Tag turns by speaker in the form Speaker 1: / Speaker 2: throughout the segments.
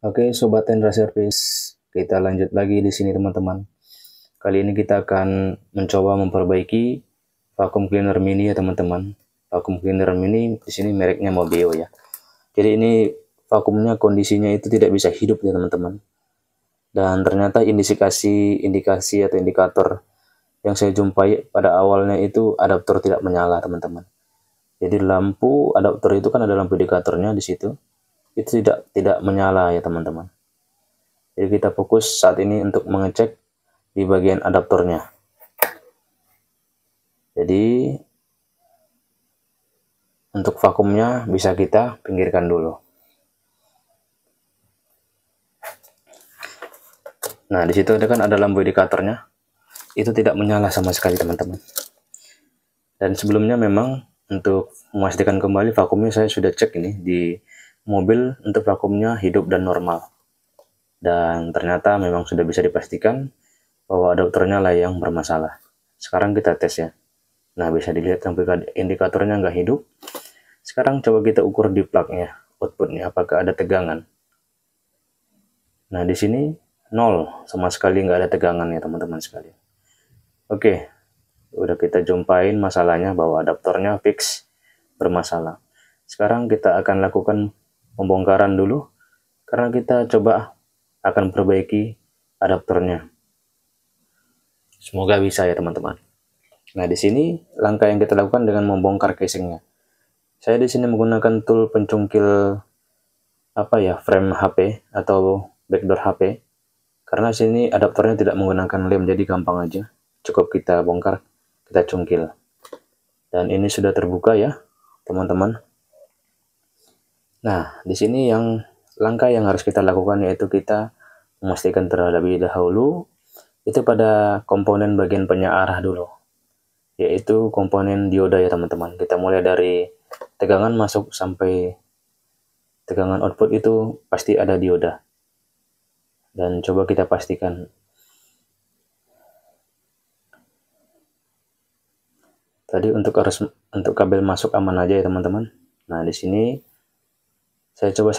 Speaker 1: Oke, sobat Tendra Service, kita lanjut lagi di sini teman-teman. Kali ini kita akan mencoba memperbaiki vacuum cleaner mini ya teman-teman. Vacuum cleaner mini di sini mereknya Mobio ya. Jadi ini vakumnya kondisinya itu tidak bisa hidup ya teman-teman. Dan ternyata indikasi indikasi atau indikator yang saya jumpai pada awalnya itu adaptor tidak menyala teman-teman. Jadi lampu adaptor itu kan ada lampu indikatornya di situ itu tidak tidak menyala ya teman-teman. Jadi kita fokus saat ini untuk mengecek di bagian adaptornya. Jadi untuk vakumnya bisa kita pinggirkan dulu. Nah, di situ kan ada lampu indikatornya. Itu tidak menyala sama sekali, teman-teman. Dan sebelumnya memang untuk memastikan kembali vakumnya saya sudah cek ini di mobil untuk vakumnya hidup dan normal. Dan ternyata memang sudah bisa dipastikan bahwa adaptornya lah yang bermasalah. Sekarang kita tes ya. Nah, bisa dilihat sampai indikatornya nggak hidup. Sekarang coba kita ukur di plugnya, outputnya apakah ada tegangan. Nah, di sini nol sama sekali nggak ada tegangan ya teman-teman sekalian. Oke, udah kita jumpain masalahnya bahwa adaptornya fix bermasalah. Sekarang kita akan lakukan pembongkaran dulu karena kita coba akan perbaiki adaptornya. Semoga bisa ya teman-teman. Nah di sini langkah yang kita lakukan dengan membongkar casingnya. Saya di sini menggunakan tool pencungkil apa ya frame HP atau backdoor HP karena sini adaptornya tidak menggunakan lem jadi gampang aja cukup kita bongkar kita cungkil dan ini sudah terbuka ya teman-teman Nah, di sini yang langkah yang harus kita lakukan yaitu kita memastikan terlebih dahulu itu pada komponen bagian penyaarah dulu, yaitu komponen dioda ya teman-teman. Kita mulai dari tegangan masuk sampai tegangan output itu pasti ada dioda. Dan coba kita pastikan. Tadi untuk arus untuk kabel masuk aman aja ya teman-teman. Nah, di sini saya coba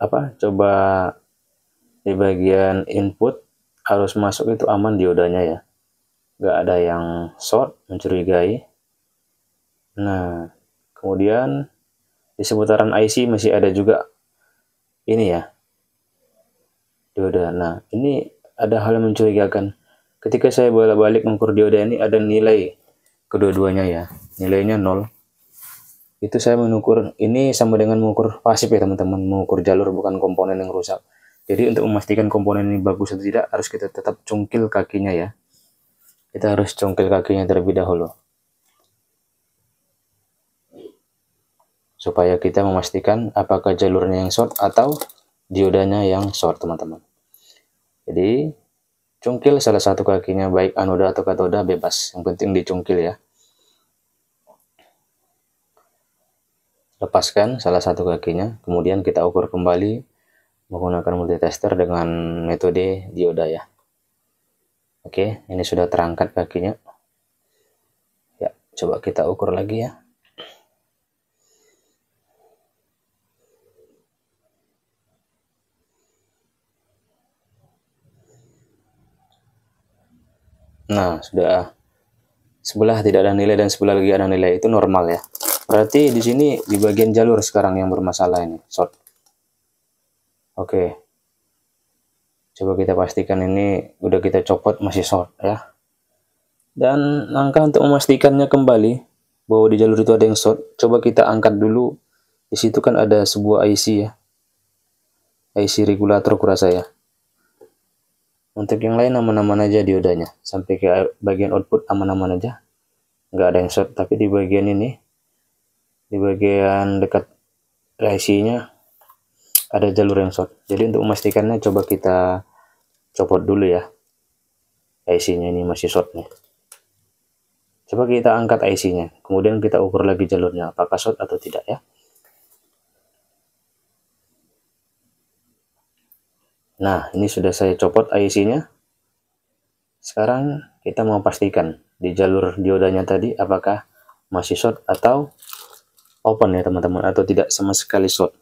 Speaker 1: apa coba di bagian input harus masuk itu aman diodanya ya nggak ada yang short mencurigai nah kemudian di seputaran IC masih ada juga ini ya dioda nah ini ada hal yang mencurigakan ketika saya bolak-balik mengukur dioda ini ada nilai kedua-duanya ya nilainya nol itu saya mengukur ini sama dengan mengukur pasif ya teman-teman mengukur jalur bukan komponen yang rusak jadi untuk memastikan komponen ini bagus atau tidak harus kita tetap cungkil kakinya ya kita harus cungkil kakinya terlebih dahulu supaya kita memastikan apakah jalurnya yang short atau diodanya yang short teman-teman jadi cungkil salah satu kakinya baik anoda atau katoda bebas yang penting dicungkil ya lepaskan salah satu kakinya kemudian kita ukur kembali menggunakan multitester dengan metode dioda ya oke ini sudah terangkat kakinya ya coba kita ukur lagi ya Nah, sudah sebelah tidak ada nilai dan sebelah lagi ada nilai itu normal ya. Berarti di sini di bagian jalur sekarang yang bermasalah ini, short. Oke. Coba kita pastikan ini udah kita copot masih short ya. Dan langkah untuk memastikannya kembali bahwa di jalur itu ada yang short, coba kita angkat dulu. Di situ kan ada sebuah IC ya. IC regulator kurasa ya. Untuk yang lain aman-aman aja diodanya sampai ke bagian output aman-aman aja. Nggak ada yang short, tapi di bagian ini di bagian dekat IC-nya ada jalur yang short. Jadi untuk memastikannya coba kita copot dulu ya. IC-nya ini masih short nih. Coba kita angkat IC-nya, kemudian kita ukur lagi jalurnya apakah short atau tidak ya. Nah, ini sudah saya copot IC-nya. Sekarang kita mau pastikan di jalur diodanya tadi apakah masih short atau open ya teman-teman atau tidak sama sekali slot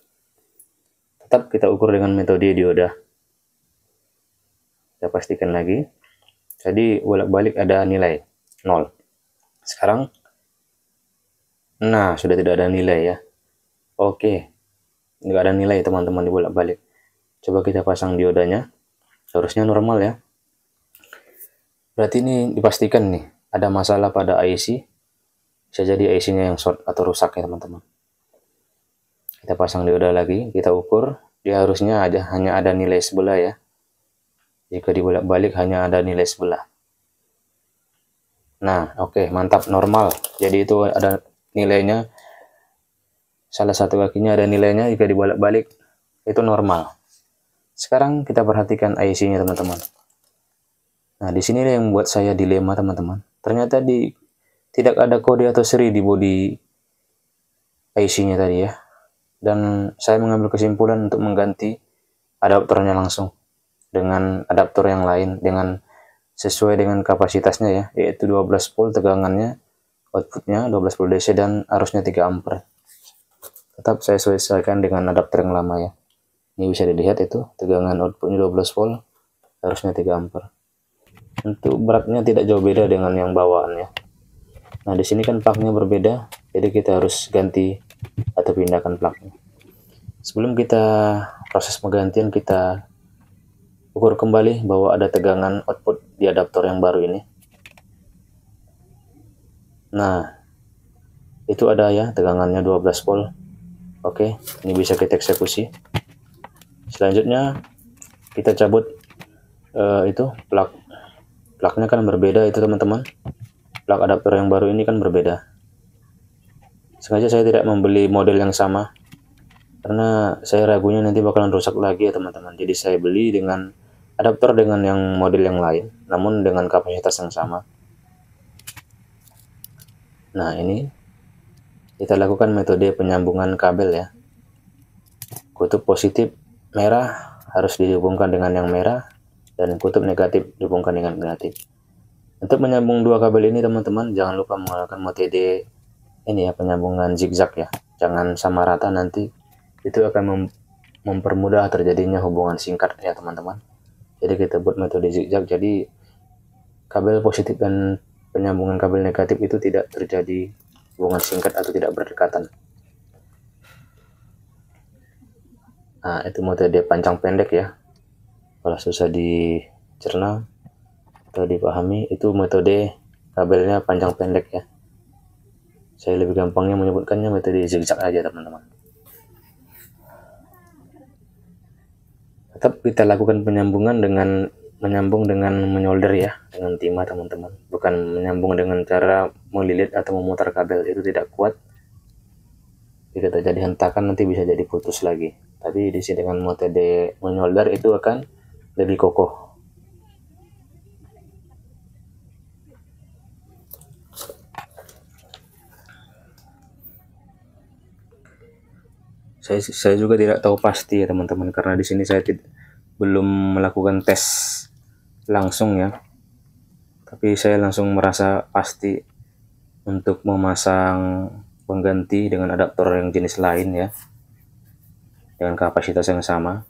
Speaker 1: tetap kita ukur dengan metode dioda kita pastikan lagi jadi bolak-balik ada nilai 0 sekarang nah sudah tidak ada nilai ya oke nggak ada nilai teman-teman di bolak-balik coba kita pasang diodanya Seharusnya normal ya berarti ini dipastikan nih ada masalah pada IC bisa jadi IC-nya yang short atau rusak ya teman-teman kita pasang dioda lagi kita ukur dia harusnya aja hanya ada nilai sebelah ya jika dibalik balik hanya ada nilai sebelah nah oke okay, mantap normal jadi itu ada nilainya salah satu kakinya ada nilainya jika dibalik balik itu normal sekarang kita perhatikan IC nya teman-teman nah di sini yang membuat saya dilema teman-teman ternyata di tidak ada kode atau seri di body IC-nya tadi ya. Dan saya mengambil kesimpulan untuk mengganti adaptornya langsung dengan adaptor yang lain dengan sesuai dengan kapasitasnya ya, yaitu 12 volt tegangannya, outputnya 12 volt DC dan arusnya 3 ampere. Tetap saya sesuaikan dengan adaptor yang lama ya. Ini bisa dilihat itu tegangan outputnya 12 volt, arusnya 3 ampere. Untuk beratnya tidak jauh beda dengan yang bawaan ya. Nah, di sini kan plaknya berbeda, jadi kita harus ganti atau pindahkan plaknya. Sebelum kita proses penggantian, kita ukur kembali bahwa ada tegangan output di adaptor yang baru ini. Nah, itu ada ya tegangannya 12 volt. Oke, ini bisa kita eksekusi. Selanjutnya kita cabut uh, itu plak. Plaknya kan berbeda itu teman-teman plug adaptor yang baru ini kan berbeda sengaja saya tidak membeli model yang sama karena saya ragunya nanti bakalan rusak lagi ya teman-teman jadi saya beli dengan adaptor dengan yang model yang lain namun dengan kapasitas yang sama nah ini kita lakukan metode penyambungan kabel ya kutub positif merah harus dihubungkan dengan yang merah dan kutub negatif dihubungkan dengan negatif untuk menyambung dua kabel ini teman-teman jangan lupa menggunakan MOTD ini ya penyambungan zigzag ya. Jangan sama rata nanti itu akan mem mempermudah terjadinya hubungan singkat ya teman-teman. Jadi kita buat metode zigzag jadi kabel positif dan penyambungan kabel negatif itu tidak terjadi hubungan singkat atau tidak berdekatan. Nah, itu metode panjang pendek ya. Kalau susah dicerna, atau dipahami itu metode kabelnya panjang pendek ya saya lebih gampangnya menyebutkannya metode zigzag aja teman-teman tetap kita lakukan penyambungan dengan menyambung dengan menyolder ya dengan timah teman-teman bukan menyambung dengan cara melilit atau memutar kabel itu tidak kuat jika terjadi hentakan nanti bisa jadi putus lagi tapi di sini dengan metode menyolder itu akan lebih kokoh saya saya juga tidak tahu pasti ya teman-teman karena di sini saya belum melakukan tes langsung ya tapi saya langsung merasa pasti untuk memasang pengganti dengan adaptor yang jenis lain ya dengan kapasitas yang sama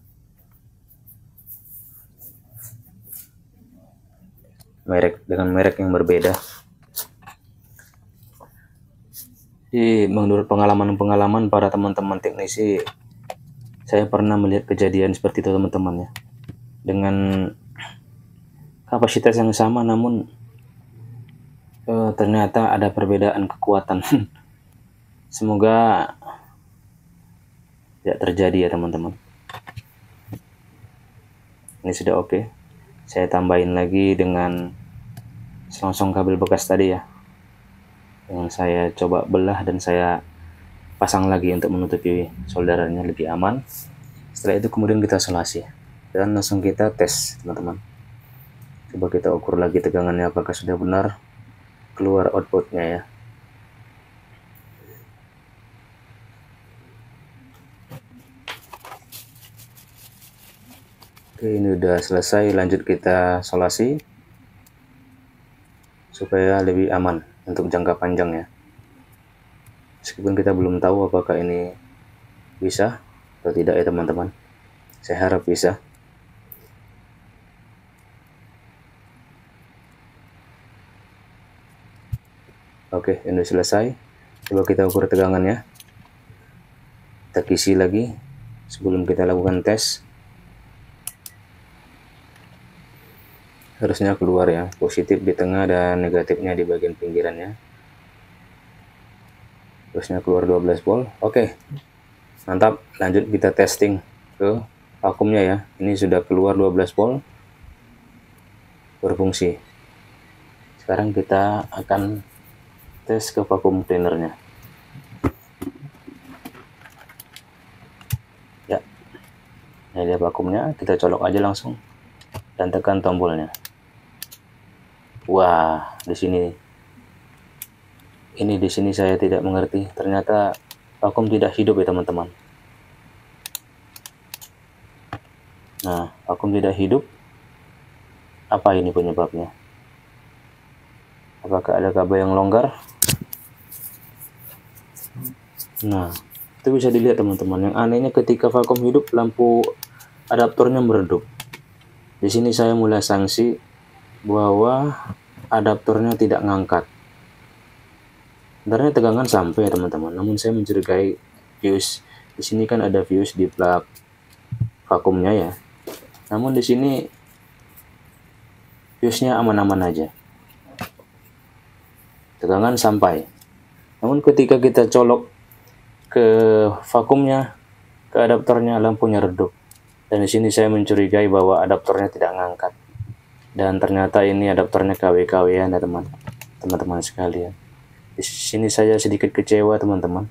Speaker 1: merek dengan merek yang berbeda Jadi menurut pengalaman-pengalaman para teman-teman teknisi, saya pernah melihat kejadian seperti itu teman-teman ya. Dengan kapasitas yang sama namun eh, ternyata ada perbedaan kekuatan. Semoga tidak terjadi ya teman-teman. Ini sudah oke. Okay. Saya tambahin lagi dengan selongsong kabel bekas tadi ya yang saya coba belah dan saya pasang lagi untuk menutupi solderannya lebih aman setelah itu kemudian kita solasi dan langsung kita tes teman-teman coba kita ukur lagi tegangannya apakah sudah benar keluar outputnya ya Oke, ini sudah selesai. Lanjut kita solasi supaya lebih aman untuk jangka panjang ya. Meskipun kita belum tahu apakah ini bisa atau tidak ya teman-teman. Saya harap bisa. Oke, ini selesai. Coba kita ukur tegangannya. Kita kisi lagi sebelum kita lakukan tes. harusnya keluar ya positif di tengah dan negatifnya di bagian pinggirannya harusnya keluar 12 volt oke okay. mantap lanjut kita testing ke vakumnya ya ini sudah keluar 12 volt berfungsi sekarang kita akan tes ke vakum cleanernya ya ini dia vakumnya kita colok aja langsung dan tekan tombolnya Wah, di sini ini di sini saya tidak mengerti. Ternyata vakum tidak hidup ya teman-teman. Nah, vakum tidak hidup. Apa ini penyebabnya? Apakah ada kabel yang longgar? Nah, itu bisa dilihat teman-teman. Yang anehnya ketika vakum hidup lampu adaptornya meredup. Di sini saya mulai sanksi bahwa adaptornya tidak ngangkat. Sebenarnya tegangan sampai teman-teman, namun saya mencurigai fuse. Di sini kan ada fuse di plug vakumnya ya. Namun di sini fuse-nya aman-aman aja. Tegangan sampai. Namun ketika kita colok ke vakumnya, ke adaptornya lampunya redup. Dan di sini saya mencurigai bahwa adaptornya tidak ngangkat dan ternyata ini adaptornya KW-KW ya teman teman-teman sekalian di sini saya sedikit kecewa teman-teman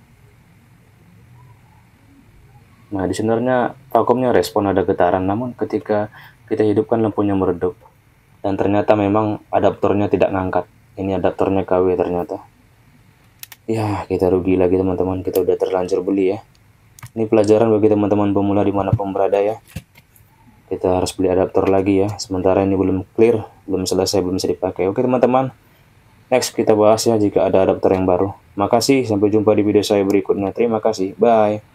Speaker 1: nah di sebenarnya vakumnya respon ada getaran namun ketika kita hidupkan lampunya meredup dan ternyata memang adaptornya tidak ngangkat ini adaptornya KW ternyata ya kita rugi lagi teman-teman kita udah terlanjur beli ya ini pelajaran bagi teman-teman pemula dimanapun berada ya kita harus beli adaptor lagi ya sementara ini belum clear belum selesai belum bisa dipakai oke teman-teman next kita bahas ya jika ada adaptor yang baru makasih sampai jumpa di video saya berikutnya terima kasih bye